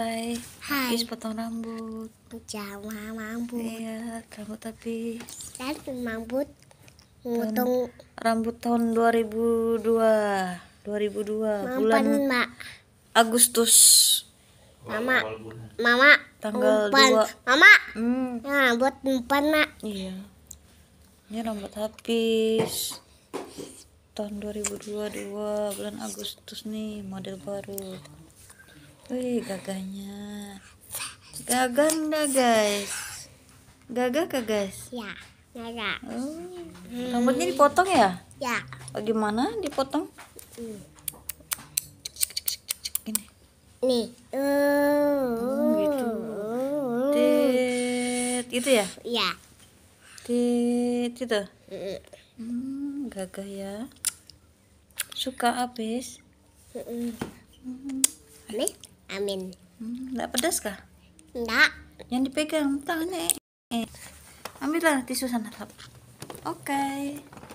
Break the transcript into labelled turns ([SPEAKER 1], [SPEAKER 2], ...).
[SPEAKER 1] Hai. Hai. Habis potong rambut. Jawa rambut. Iya, kamu tapi Dan rambut potong
[SPEAKER 2] rambut tahun
[SPEAKER 1] 2002. 2002 Mampan, bulan Mbak. Agustus. Mama. Mama. Tanggal umpan. 2. Mama. Hmm. Nah, buat umpan, Nak. Iya. Ini rambut habis
[SPEAKER 2] tahun 2022 bulan Agustus nih model baru.
[SPEAKER 3] Wih, gagahnya. Gagah enggak, guys? Gagah
[SPEAKER 4] kah, guys? Ya,
[SPEAKER 1] gagah. Oh. Hmm. Rambutnya dipotong ya? Ya.
[SPEAKER 4] Oh, gimana dipotong? Hmm. Gini. Nih. Oh, gitu. Tit, gitu ya? Ya.
[SPEAKER 3] Tit, itu. Hmm. hmm, gagah ya. Suka abis. Hmm. Aneh?
[SPEAKER 5] Amin. Hmm, enggak pedas kah? Enggak. Yang dipegang tangannya. Eh. Ambillah tisu sana. Oke. Okay.